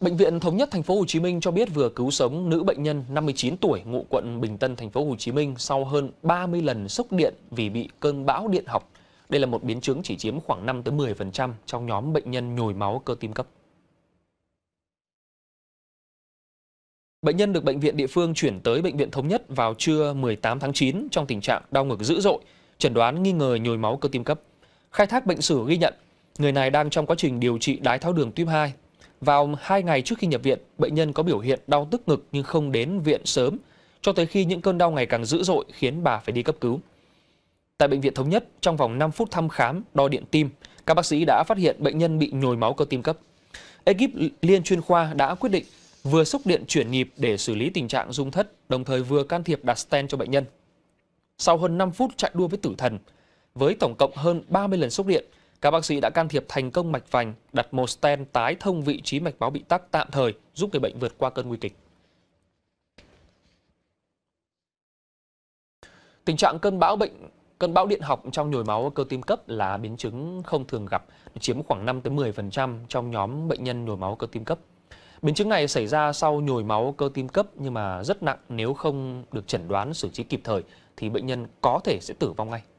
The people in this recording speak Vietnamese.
Bệnh viện Thống nhất Thành phố Hồ Chí Minh cho biết vừa cứu sống nữ bệnh nhân 59 tuổi ngụ quận Bình Tân Thành phố Hồ Chí Minh sau hơn 30 lần sốc điện vì bị cơn bão điện học. Đây là một biến chứng chỉ chiếm khoảng 5 tới 10% trong nhóm bệnh nhân nhồi máu cơ tim cấp. Bệnh nhân được bệnh viện địa phương chuyển tới bệnh viện Thống Nhất vào trưa 18 tháng 9 trong tình trạng đau ngực dữ dội, chẩn đoán nghi ngờ nhồi máu cơ tim cấp. Khai thác bệnh sử ghi nhận, người này đang trong quá trình điều trị đái tháo đường tuyếp 2 vào 2 ngày trước khi nhập viện, bệnh nhân có biểu hiện đau tức ngực nhưng không đến viện sớm, cho tới khi những cơn đau ngày càng dữ dội khiến bà phải đi cấp cứu. Tại Bệnh viện Thống Nhất, trong vòng 5 phút thăm khám, đo điện tim, các bác sĩ đã phát hiện bệnh nhân bị nhồi máu cơ tim cấp. Ekip liên chuyên khoa đã quyết định vừa sốc điện chuyển nhịp để xử lý tình trạng rung thất, đồng thời vừa can thiệp đặt stent cho bệnh nhân. Sau hơn 5 phút chạy đua với tử thần, với tổng cộng hơn 30 lần sốc điện, các bác sĩ đã can thiệp thành công mạch vành, đặt một stent tái thông vị trí mạch máu bị tắc tạm thời, giúp người bệnh vượt qua cơn nguy kịch. Tình trạng cơn bão bệnh Cơn bão điện học trong nhồi máu cơ tim cấp là biến chứng không thường gặp, chiếm khoảng 5 đến 10% trong nhóm bệnh nhân nhồi máu cơ tim cấp. Biến chứng này xảy ra sau nhồi máu cơ tim cấp nhưng mà rất nặng nếu không được chẩn đoán xử trí kịp thời thì bệnh nhân có thể sẽ tử vong ngay.